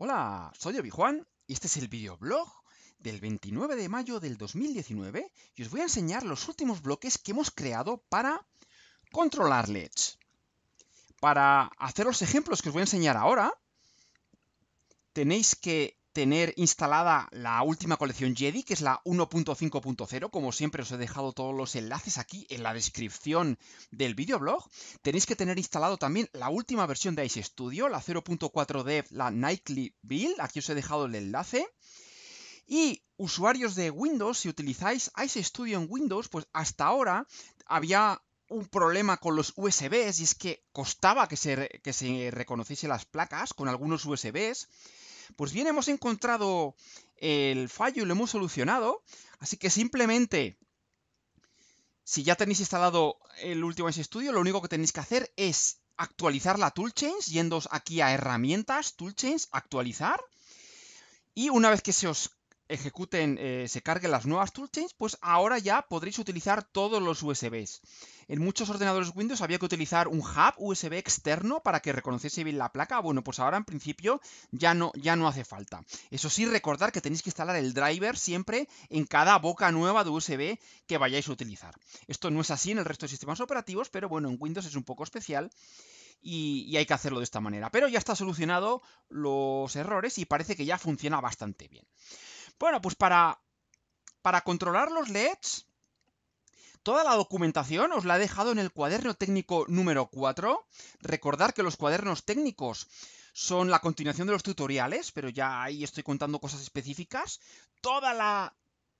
Hola, soy Obi-Juan y este es el videoblog del 29 de mayo del 2019 y os voy a enseñar los últimos bloques que hemos creado para controlar LEDs. Para hacer los ejemplos que os voy a enseñar ahora, tenéis que tener instalada la última colección Jedi, que es la 1.5.0. Como siempre os he dejado todos los enlaces aquí en la descripción del videoblog. Tenéis que tener instalado también la última versión de Ice Studio, la 0.4dev, la Nightly Build. Aquí os he dejado el enlace. Y usuarios de Windows, si utilizáis Ice Studio en Windows, pues hasta ahora había un problema con los USBs y es que costaba que se, que se reconociese las placas con algunos USBs. Pues bien, hemos encontrado el fallo y lo hemos solucionado. Así que simplemente, si ya tenéis instalado el último estudio, lo único que tenéis que hacer es actualizar la toolchains, yendo aquí a herramientas, toolchains, actualizar. Y una vez que se os ejecuten, eh, se carguen las nuevas toolchains, pues ahora ya podréis utilizar todos los USBs. En muchos ordenadores Windows había que utilizar un hub USB externo para que reconociese bien la placa. Bueno, pues ahora en principio ya no, ya no hace falta. Eso sí, recordar que tenéis que instalar el driver siempre en cada boca nueva de USB que vayáis a utilizar. Esto no es así en el resto de sistemas operativos, pero bueno, en Windows es un poco especial. y, hay que hacerlo de esta manera. Pero ya está solucionado los errores y parece que ya funciona bastante bien. Bueno, pues para, para controlar los LEDs, toda la documentación os la he dejado en el cuaderno técnico número 4. Recordar que los cuadernos técnicos son la continuación de los tutoriales, pero ya ahí estoy contando cosas específicas. Toda la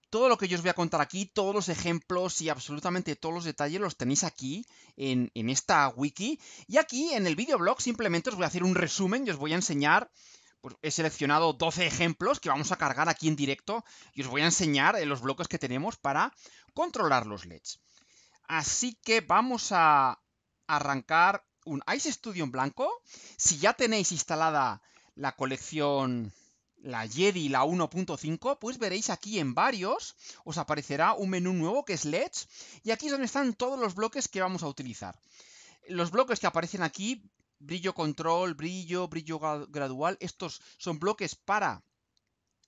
todo lo que yo os voy a contar aquí, todos los ejemplos y absolutamente todos los detalles los tenéis aquí en, en esta wiki. Y aquí en el videoblog simplemente os voy a hacer un resumen y os voy a enseñar pues he seleccionado 12 ejemplos que vamos a cargar aquí en directo y os voy a enseñar eh, los bloques que tenemos para controlar los LEDs. Así que vamos a arrancar un Ice Studio en blanco. Si ya tenéis instalada la colección la Jedi, la 1.5, pues veréis aquí en varios, os aparecerá un menú nuevo que es LEDs, y aquí es donde están todos los bloques que vamos a utilizar. Los bloques que aparecen aquí brillo control, brillo, brillo gradual. Estos son bloques para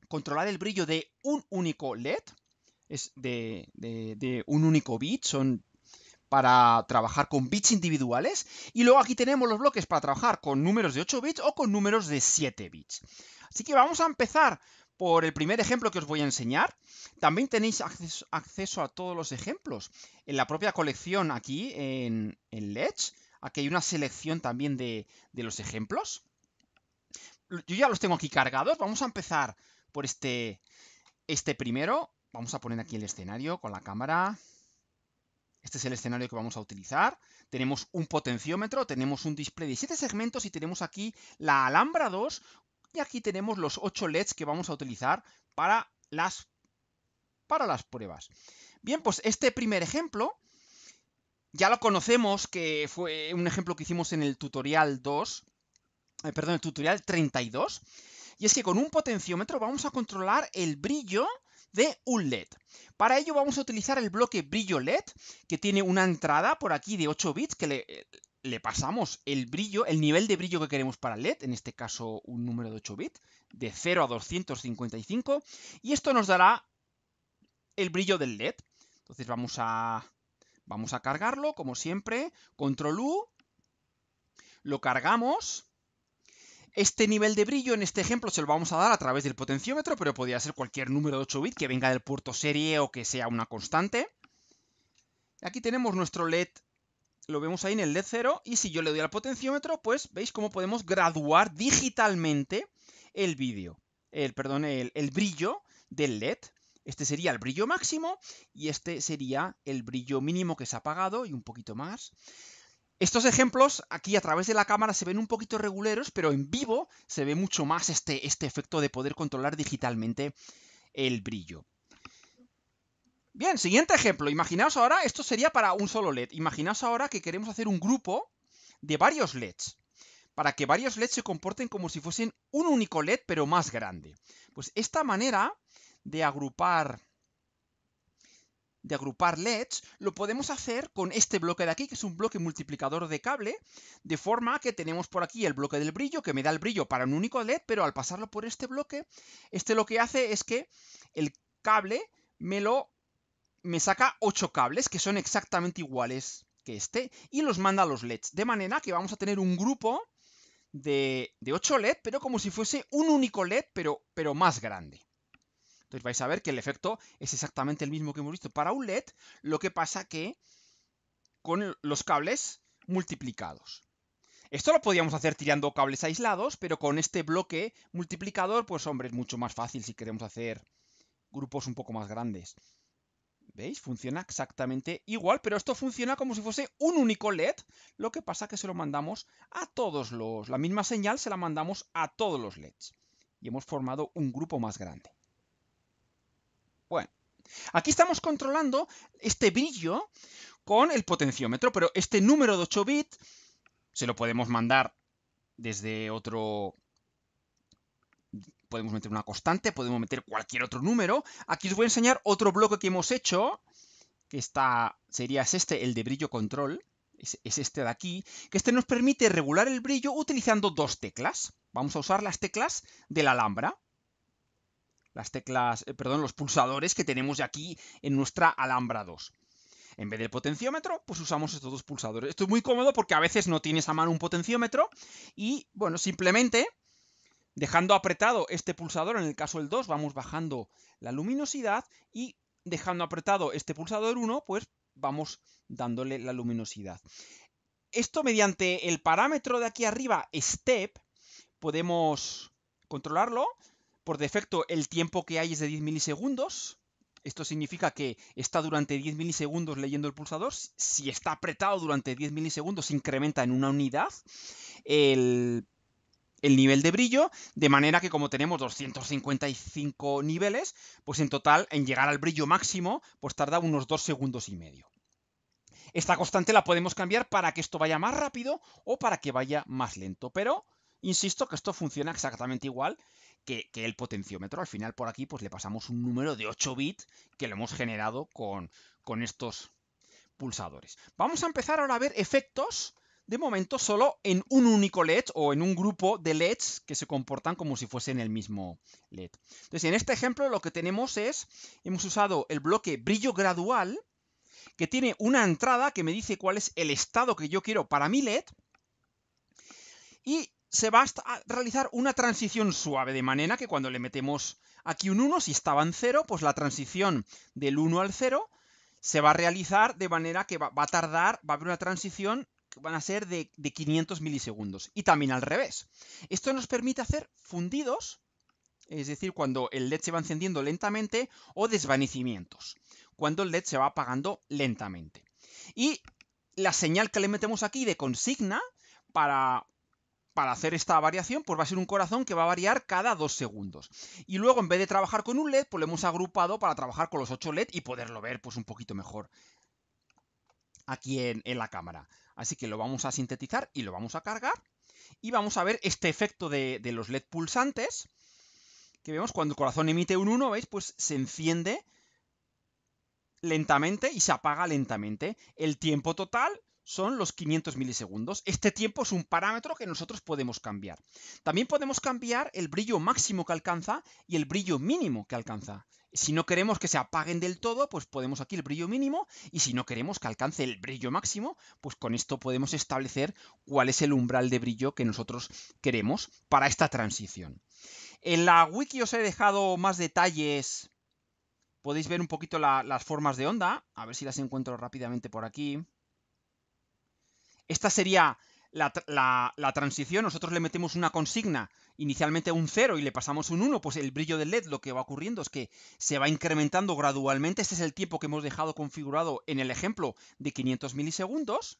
controlar el brillo de un único LED, es de, un único bit, son para trabajar con bits individuales. Y luego aquí tenemos los bloques para trabajar con números de 8 bits o con números de 7 bits. Así que vamos a empezar por el primer ejemplo que os voy a enseñar. También tenéis acceso, a todos los ejemplos en la propia colección aquí en, LEDS. Aquí hay una selección también de, los ejemplos. Yo ya los tengo aquí cargados. Vamos a empezar por este, este primero. Vamos a poner aquí el escenario con la cámara. Este es el escenario que vamos a utilizar. Tenemos un potenciómetro, tenemos un display de 7 segmentos y tenemos aquí la Alhambra 2 y aquí tenemos los 8 LEDs que vamos a utilizar para las, para las pruebas. Bien, pues este primer ejemplo ya lo conocemos, que fue un ejemplo que hicimos en el tutorial 2, eh, perdón, el tutorial 32, y es que con un potenciómetro vamos a controlar el brillo de un LED. Para ello vamos a utilizar el bloque brillo LED, que tiene una entrada por aquí de 8 bits, que le, eh, le pasamos el brillo, el nivel de brillo que queremos para el LED, en este caso un número de 8 bits, de 0 a 255, y esto nos dará el brillo del LED. Entonces vamos a Vamos a cargarlo, como siempre, control U, lo cargamos. Este nivel de brillo en este ejemplo se lo vamos a dar a través del potenciómetro, pero podría ser cualquier número de 8 bits que venga del puerto serie o que sea una constante. Aquí tenemos nuestro LED, lo vemos ahí en el LED 0, y si yo le doy al potenciómetro, pues veis cómo podemos graduar digitalmente el vídeo, perdón, el brillo del LED. Este sería el brillo máximo y este sería el brillo mínimo que se ha apagado y un poquito más. Estos ejemplos aquí a través de la cámara se ven un poquito reguleros, pero en vivo se ve mucho más este, este efecto de poder controlar digitalmente el brillo. Bien, siguiente ejemplo. Imaginaos ahora, esto sería para un solo LED. Imaginaos ahora que queremos hacer un grupo de varios LEDs, para que varios LEDs se comporten como si fuesen un único LED, pero más grande. Pues esta manera de agrupar de agrupar LEDs, lo podemos hacer con este bloque de aquí, que es un bloque multiplicador de cable, de forma que tenemos por aquí el bloque del brillo, que me da el brillo para un único LED, pero al pasarlo por este bloque, este lo que hace es que el cable me lo me saca 8 cables que son exactamente iguales que este y los manda a los LEDs, de manera que vamos a tener un grupo de, 8 leds, pero como si fuese un único LED, pero, pero más grande. Entonces vais a ver que el efecto es exactamente el mismo que hemos visto para un LED, lo que pasa que con los cables multiplicados. Esto lo podíamos hacer tirando cables aislados, pero con este bloque multiplicador, pues hombre, es mucho más fácil si queremos hacer grupos un poco más grandes. ¿Veis? Funciona exactamente igual, pero esto funciona como si fuese un único LED, lo que pasa que se lo mandamos a todos los... La misma señal se la mandamos a todos los LEDs. Y hemos formado un grupo más grande. Aquí estamos controlando este brillo con el potenciómetro, pero este número de 8 bits se lo podemos mandar desde otro... Podemos meter una constante, podemos meter cualquier otro número. Aquí os voy a enseñar otro bloque que hemos hecho, que está, sería este, el de brillo control es, este de aquí, que este nos permite regular el brillo utilizando dos teclas. Vamos a usar las teclas de la alhambra las teclas, eh, perdón, los pulsadores que tenemos aquí en nuestra Alhambra 2. En vez del potenciómetro, pues usamos estos dos pulsadores. Esto es muy cómodo porque a veces no tienes a mano un potenciómetro y, bueno, simplemente dejando apretado este pulsador, en el caso del 2, vamos bajando la luminosidad y dejando apretado este pulsador 1, pues vamos dándole la luminosidad. Esto mediante el parámetro de aquí arriba, step, podemos controlarlo por defecto, el tiempo que hay es de 10 milisegundos. Esto significa que está durante 10 milisegundos leyendo el pulsador. Si está apretado durante 10 milisegundos, se incrementa en una unidad el, el nivel de brillo. De manera que como tenemos 255 niveles, pues en total, en llegar al brillo máximo, pues tarda unos 2 segundos y medio. Esta constante la podemos cambiar para que esto vaya más rápido o para que vaya más lento. Pero Insisto que esto funciona exactamente igual que, el potenciómetro. Al final por aquí pues le pasamos un número de 8 bits que lo hemos generado con, con estos pulsadores. Vamos a empezar ahora a ver efectos de momento solo en un único LED o en un grupo de LEDs que se comportan como si fuesen el mismo LED. Entonces, en este ejemplo lo que tenemos es, hemos usado el bloque brillo gradual, que tiene una entrada que me dice cuál es el estado que yo quiero para mi LED, y se va a realizar una transición suave, de manera que cuando le metemos aquí un 1, si estaba en 0, pues la transición del 1 al 0 se va a realizar de manera que va, a tardar, va a haber una transición que van a ser de, de 500 milisegundos. Y también al revés. Esto nos permite hacer fundidos, es decir, cuando el LED se va encendiendo lentamente, o desvanecimientos, cuando el LED se va apagando lentamente. Y la señal que le metemos aquí de consigna para para hacer esta variación, pues va a ser un corazón que va a variar cada dos segundos. Y luego, en vez de trabajar con un LED, pues lo hemos agrupado para trabajar con los ocho LED y poderlo ver pues un poquito mejor aquí en, la cámara. Así que lo vamos a sintetizar y lo vamos a cargar. Y vamos a ver este efecto de, de los LED pulsantes, que vemos cuando el corazón emite un 1, ¿veis? Pues se enciende lentamente y se apaga lentamente. El tiempo total son los 500 milisegundos. Este tiempo es un parámetro que nosotros podemos cambiar. También podemos cambiar el brillo máximo que alcanza y el brillo mínimo que alcanza. Si no queremos que se apaguen del todo, pues podemos aquí el brillo mínimo y si no queremos que alcance el brillo máximo, pues con esto podemos establecer cuál es el umbral de brillo que nosotros queremos para esta transición. En la wiki os he dejado más detalles. Podéis ver un poquito las formas de onda. A ver si las encuentro rápidamente por aquí. Esta sería la, transición, nosotros le metemos una consigna, inicialmente un 0 y le pasamos un 1, pues el brillo del LED lo que va ocurriendo es que se va incrementando gradualmente, este es el tiempo que hemos dejado configurado en el ejemplo de 500 milisegundos.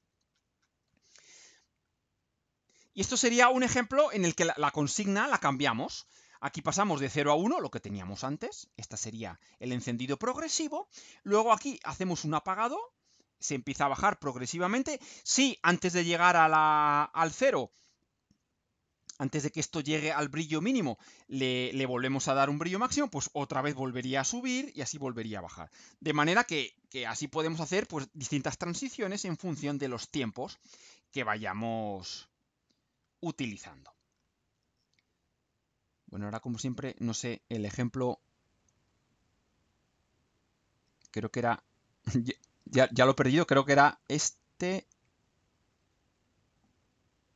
Y esto sería un ejemplo en el que la, la consigna la cambiamos. Aquí pasamos de 0 a 1, lo que teníamos antes, Esta sería el encendido progresivo. Luego aquí hacemos un apagado, se empieza a bajar progresivamente. Sí, antes de llegar al cero, antes de que esto llegue al brillo mínimo, le, volvemos a dar un brillo máximo, pues otra vez volvería a subir y así volvería a bajar. De manera que, así podemos hacer pues, distintas transiciones en función de los tiempos que vayamos utilizando. Bueno, ahora como siempre, no sé, el ejemplo... Creo que era... Ya, lo he perdido, creo que era este...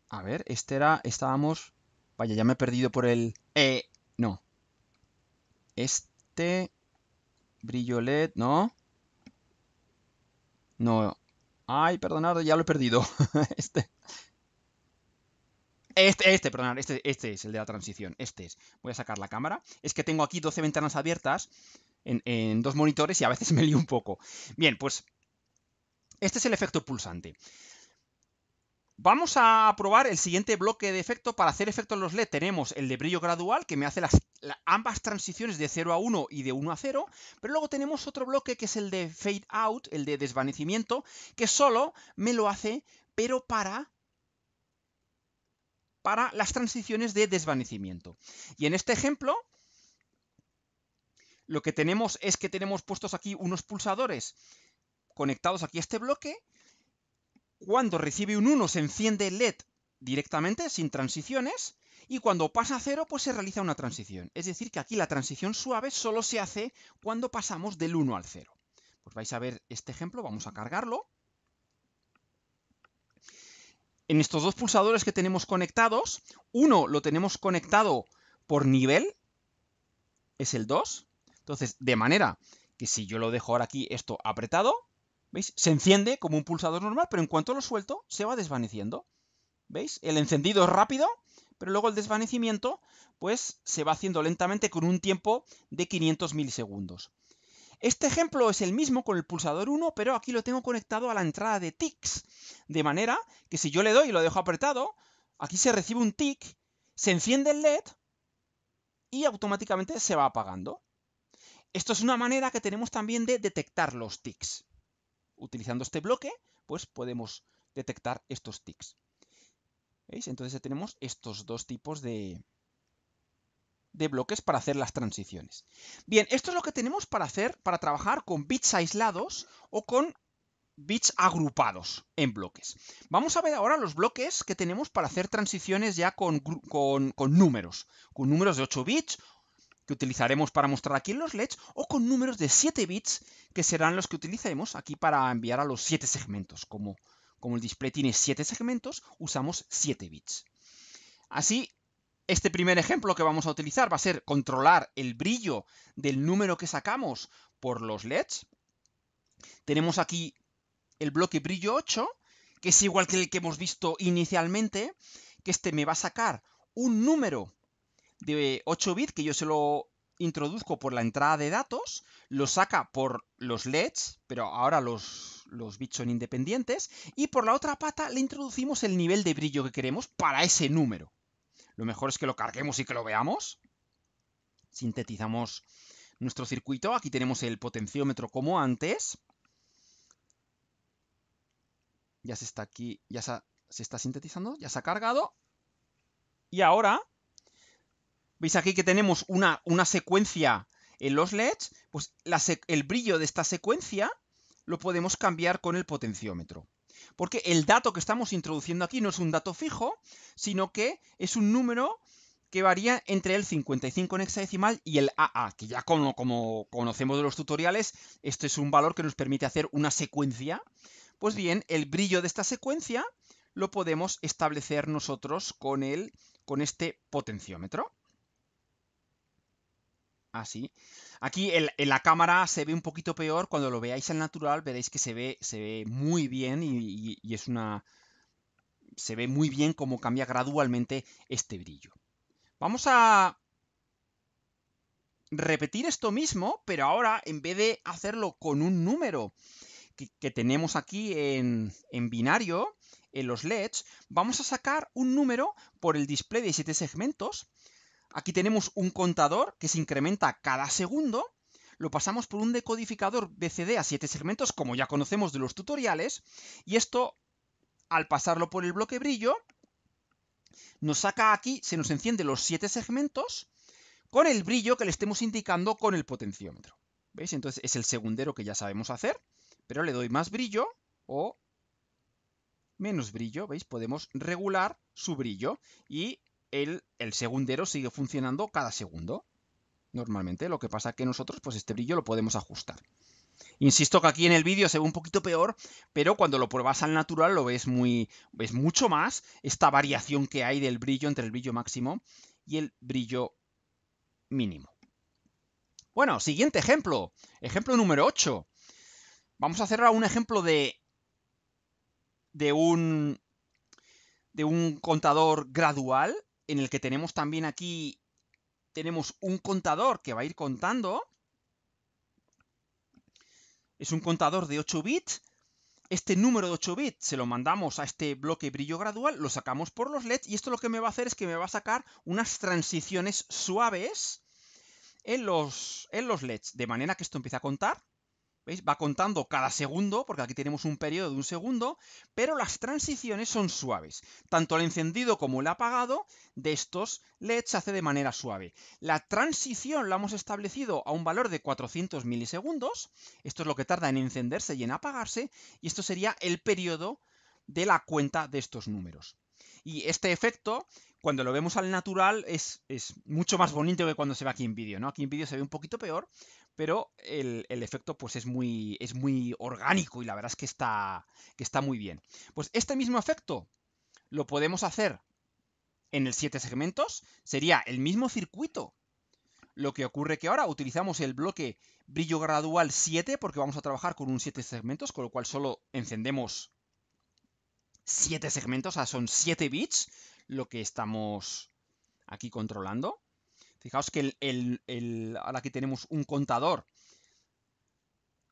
A ver, este era... Estábamos... Vaya, ya me he perdido por el... Eh, no. Este... Brillo LED, ¿no? No. Ay, perdonad, ya lo he perdido. este... Este, este, perdonad, este, este es el de la transición. Este es. Voy a sacar la cámara. Es que tengo aquí 12 ventanas abiertas en, en dos monitores y a veces me lío un poco. Bien, pues este es el efecto pulsante. Vamos a probar el siguiente bloque de efecto. Para hacer efecto en los LED tenemos el de brillo gradual, que me hace las, ambas transiciones de 0 a 1 y de 1 a 0, pero luego tenemos otro bloque que es el de fade out, el de desvanecimiento, que solo me lo hace, pero para para las transiciones de desvanecimiento. Y en este ejemplo, lo que tenemos es que tenemos puestos aquí unos pulsadores conectados aquí a este bloque. Cuando recibe un 1 se enciende el LED directamente, sin transiciones, y cuando pasa a 0 pues se realiza una transición. Es decir, que aquí la transición suave solo se hace cuando pasamos del 1 al 0. Pues vais a ver este ejemplo, vamos a cargarlo. En estos dos pulsadores que tenemos conectados, uno lo tenemos conectado por nivel, es el 2. Entonces, de manera que si yo lo dejo ahora aquí esto apretado, ¿Veis? Se enciende como un pulsador normal, pero en cuanto lo suelto, se va desvaneciendo. ¿Veis? El encendido es rápido, pero luego el desvanecimiento, pues se va haciendo lentamente con un tiempo de 500 milisegundos. Este ejemplo es el mismo con el pulsador 1, pero aquí lo tengo conectado a la entrada de tics, de manera que si yo le doy y lo dejo apretado, aquí se recibe un tic, se enciende el LED y automáticamente se va apagando. Esto es una manera que tenemos también de detectar los tics utilizando este bloque, pues podemos detectar estos ticks. ¿Veis? Entonces ya tenemos estos dos tipos de, de bloques para hacer las transiciones. Bien, esto es lo que tenemos para hacer, para trabajar con bits aislados o con bits agrupados en bloques. Vamos a ver ahora los bloques que tenemos para hacer transiciones ya con, con números, con números de 8 bits que utilizaremos para mostrar aquí en los LEDs o con números de 7 bits que serán los que utilizaremos aquí para enviar a los 7 segmentos. Como, como el display tiene 7 segmentos, usamos 7 bits. Así, este primer ejemplo que vamos a utilizar va a ser controlar el brillo del número que sacamos por los LEDs. Tenemos aquí el bloque brillo 8, que es igual que el que hemos visto inicialmente, que este me va a sacar un número de 8 bits que yo se lo introduzco por la entrada de datos, lo saca por los LEDs, pero ahora los, los bits son independientes, y por la otra pata le introducimos el nivel de brillo que queremos para ese número. Lo mejor es que lo carguemos y que lo veamos. Sintetizamos nuestro circuito. Aquí tenemos el potenciómetro como antes. Ya se está aquí, ya se, se está sintetizando, ya se ha cargado. Y ahora ¿Veis aquí que tenemos una, secuencia en los LEDs? Pues el brillo de esta secuencia lo podemos cambiar con el potenciómetro. Porque el dato que estamos introduciendo aquí no es un dato fijo, sino que es un número que varía entre el 55 en hexadecimal y el AA, que ya como, como conocemos de los tutoriales, este es un valor que nos permite hacer una secuencia. Pues bien, el brillo de esta secuencia lo podemos establecer nosotros con, el, con este potenciómetro así. Ah, aquí en la cámara se ve un poquito peor, cuando lo veáis al natural veréis que se ve, muy bien y, es una... Se ve muy bien cómo cambia gradualmente este brillo. Vamos a repetir esto mismo, pero ahora en vez de hacerlo con un número que, tenemos aquí en, en, binario, en los LEDs, vamos a sacar un número por el display de 7 segmentos Aquí tenemos un contador que se incrementa cada segundo, lo pasamos por un decodificador BCD a 7 segmentos, como ya conocemos de los tutoriales, y esto, al pasarlo por el bloque brillo, nos saca aquí, se nos enciende los 7 segmentos con el brillo que le estemos indicando con el potenciómetro. ¿Veis? Entonces es el segundero que ya sabemos hacer, pero le doy más brillo o menos brillo, ¿veis? Podemos regular su brillo y el, segundero sigue funcionando cada segundo, normalmente. Lo que pasa es que nosotros, pues este brillo lo podemos ajustar. Insisto que aquí en el vídeo se ve un poquito peor, pero cuando lo pruebas al natural lo ves muy, mucho más esta variación que hay del brillo entre el brillo máximo y el brillo mínimo. Bueno, siguiente ejemplo, ejemplo número 8. Vamos a hacer ahora un ejemplo de de un de un contador gradual en el que tenemos también aquí, tenemos un contador que va a ir contando. Es un contador de 8 bits. Este número de 8 bits se lo mandamos a este bloque brillo gradual, lo sacamos por los LEDs y esto lo que me va a hacer es que me va a sacar unas transiciones suaves en los, en los LEDs, de manera que esto empieza a contar ¿Veis? Va contando cada segundo, porque aquí tenemos un periodo de un segundo, pero las transiciones son suaves. Tanto el encendido como el apagado de estos LEDs hace de manera suave. La transición la hemos establecido a un valor de 400 milisegundos. Esto es lo que tarda en encenderse y en apagarse. Y esto sería el periodo de la cuenta de estos números. Y este efecto, cuando lo vemos al natural, es, mucho más bonito que cuando se ve aquí en vídeo, ¿no? Aquí en vídeo se ve un poquito peor, pero el, efecto pues es muy, es muy orgánico y la verdad es que está, que está muy bien. Pues este mismo efecto lo podemos hacer en el 7 segmentos, sería el mismo circuito. Lo que ocurre que ahora utilizamos el bloque brillo gradual 7 porque vamos a trabajar con un 7 segmentos, con lo cual solo encendemos 7 segmentos, o sea, son 7 bits lo que estamos aquí controlando. Fijaos que ahora aquí tenemos un contador,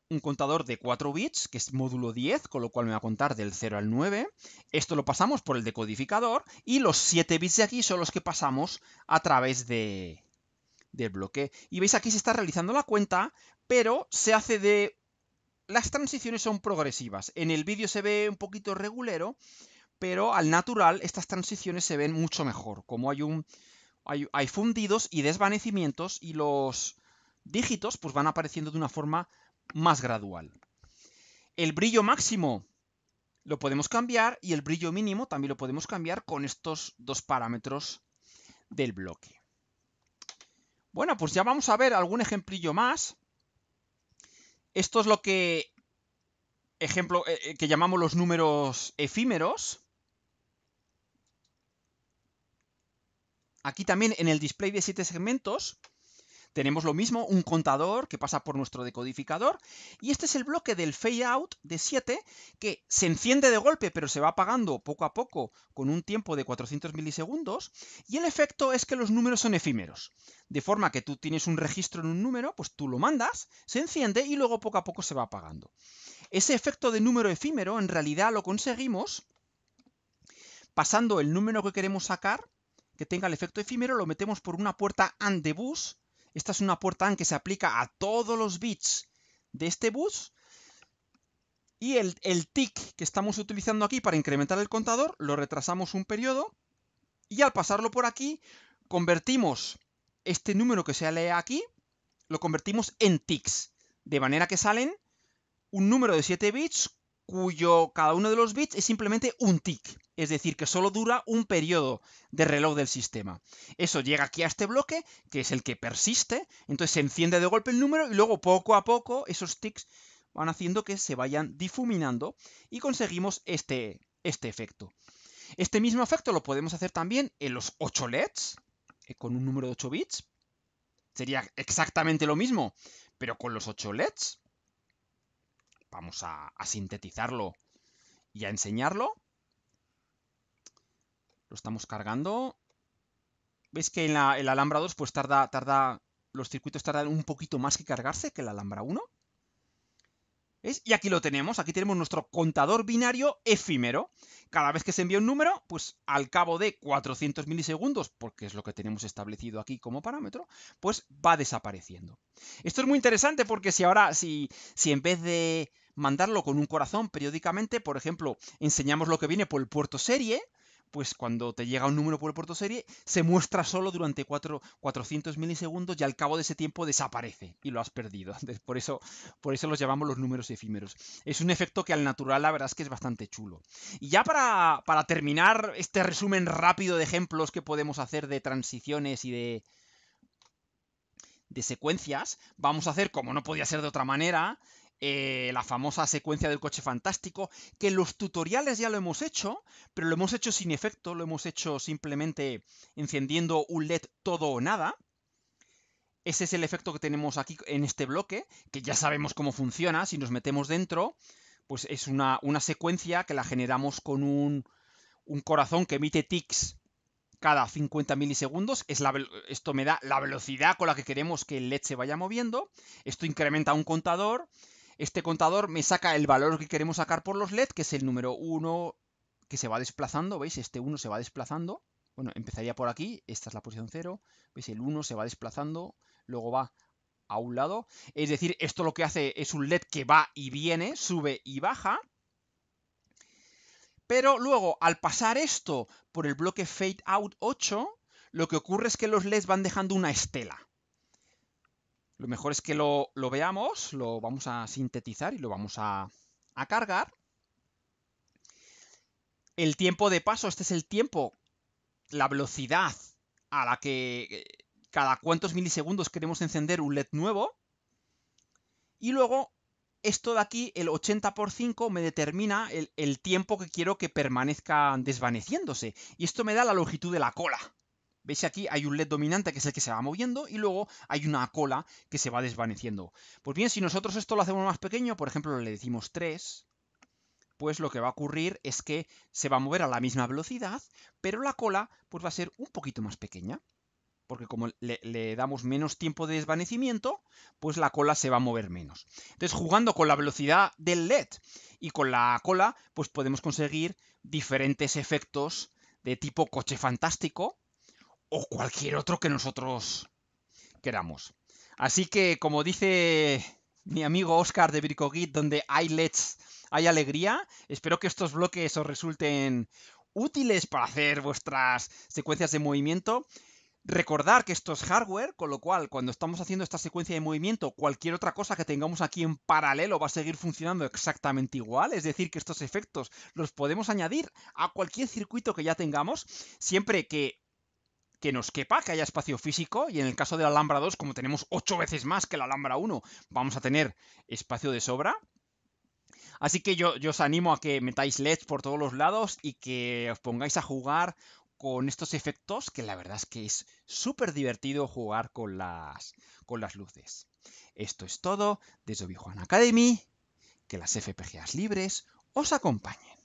un contador de 4 bits, que es módulo 10, con lo cual me va a contar del 0 al 9. Esto lo pasamos por el decodificador y los 7 bits de aquí son los que pasamos a través de, del bloque. Y veis aquí se está realizando la cuenta, pero se hace de... Las transiciones son progresivas. En el vídeo se ve un poquito regulero, pero al natural estas transiciones se ven mucho mejor. Como hay un hay, fundidos y desvanecimientos y los dígitos pues van apareciendo de una forma más gradual. El brillo máximo lo podemos cambiar y el brillo mínimo también lo podemos cambiar con estos dos parámetros del bloque. Bueno, pues ya vamos a ver algún ejemplillo más. Esto es lo que, ejemplo, eh, eh, que llamamos los números efímeros. Aquí también en el display de 7 segmentos tenemos lo mismo, un contador que pasa por nuestro decodificador y este es el bloque del fade out de 7 que se enciende de golpe pero se va apagando poco a poco con un tiempo de 400 milisegundos y el efecto es que los números son efímeros. De forma que tú tienes un registro en un número, pues tú lo mandas, se enciende y luego poco a poco se va apagando. Ese efecto de número efímero en realidad lo conseguimos pasando el número que queremos sacar que tenga el efecto efímero, lo metemos por una puerta AND de bus. Esta es una puerta AND que se aplica a todos los bits de este bus. Y el, el tick que estamos utilizando aquí para incrementar el contador, lo retrasamos un periodo. Y al pasarlo por aquí, convertimos este número que se lee aquí, lo convertimos en ticks. De manera que salen un número de 7 bits cuyo cada uno de los bits es simplemente un tick, es decir, que solo dura un periodo de reloj del sistema. Eso llega aquí a este bloque, que es el que persiste, entonces se enciende de golpe el número y luego poco a poco esos ticks van haciendo que se vayan difuminando y conseguimos este, este efecto. Este mismo efecto lo podemos hacer también en los 8 LEDs, eh, con un número de 8 bits. Sería exactamente lo mismo, pero con los 8 LEDs vamos a, sintetizarlo y a enseñarlo. Lo estamos cargando. ¿Veis que en la, el Alhambra 2 pues tarda, tarda, los circuitos tardan un poquito más que cargarse que el Alhambra 1? Y aquí lo tenemos, aquí tenemos nuestro contador binario efímero. Cada vez que se envía un número, pues al cabo de 400 milisegundos, porque es lo que tenemos establecido aquí como parámetro, pues va desapareciendo. Esto es muy interesante porque si ahora, si en vez de mandarlo con un corazón periódicamente. Por ejemplo, enseñamos lo que viene por el puerto serie. Pues cuando te llega un número por el puerto serie, se muestra solo durante 4, 400 milisegundos y al cabo de ese tiempo desaparece y lo has perdido. Por eso, por eso los llamamos los números efímeros. Es un efecto que al natural la verdad es que es bastante chulo. Y ya para, para terminar este resumen rápido de ejemplos que podemos hacer de transiciones y de, de secuencias, vamos a hacer, como no podía ser de otra manera, eh, la famosa secuencia del coche fantástico, que los tutoriales ya lo hemos hecho, pero lo hemos hecho sin efecto, lo hemos hecho simplemente encendiendo un LED todo o nada. Ese es el efecto que tenemos aquí en este bloque, que ya sabemos cómo funciona, si nos metemos dentro, pues es una, secuencia que la generamos con un, corazón que emite tics cada 50 milisegundos. Es esto me da la velocidad con la que queremos que el LED se vaya moviendo. Esto incrementa un contador este contador me saca el valor que queremos sacar por los LED, que es el número 1 que se va desplazando, ¿veis? Este 1 se va desplazando. Bueno, empezaría por aquí, esta es la posición 0, ¿veis? El 1 se va desplazando, luego va a un lado. Es decir, esto lo que hace es un LED que va y viene, sube y baja. Pero luego, al pasar esto por el bloque Fade Out 8, lo que ocurre es que los LEDs van dejando una estela. Lo mejor es que lo, veamos, lo vamos a sintetizar y lo vamos a, cargar. El tiempo de paso, este es el tiempo, la velocidad a la que eh, cada cuantos milisegundos queremos encender un LED nuevo. Y luego, esto de aquí, el 80 por 5, me determina el, el tiempo que quiero que permanezca desvaneciéndose. Y esto me da la longitud de la cola. Veis aquí hay un LED dominante que es el que se va moviendo y luego hay una cola que se va desvaneciendo. Pues bien, si nosotros esto lo hacemos más pequeño, por ejemplo le decimos 3, pues lo que va a ocurrir es que se va a mover a la misma velocidad, pero la cola pues va a ser un poquito más pequeña. Porque como le damos menos tiempo de desvanecimiento, pues la cola se va a mover menos. Entonces, jugando con la velocidad del LED y con la cola, pues podemos conseguir diferentes efectos de tipo coche fantástico, o cualquier otro que nosotros queramos. Así que, como dice mi amigo Oscar de Bricogit, donde hay LEDs, hay alegría, espero que estos bloques os resulten útiles para hacer vuestras secuencias de movimiento. Recordar que esto es hardware, con lo cual cuando estamos haciendo esta secuencia de movimiento, cualquier otra cosa que tengamos aquí en paralelo va a seguir funcionando exactamente igual, es decir, que estos efectos los podemos añadir a cualquier circuito que ya tengamos, siempre que que nos quepa, que haya espacio físico, y en el caso de la Alhambra 2, como tenemos ocho veces más que la Alhambra 1, vamos a tener espacio de sobra. Así que yo, os animo a que metáis LEDs por todos los lados y que os pongáis a jugar con estos efectos, que la verdad es que es súper divertido jugar con las, con las luces. Esto es todo desde obi Academy. Que las FPGAs libres os acompañen.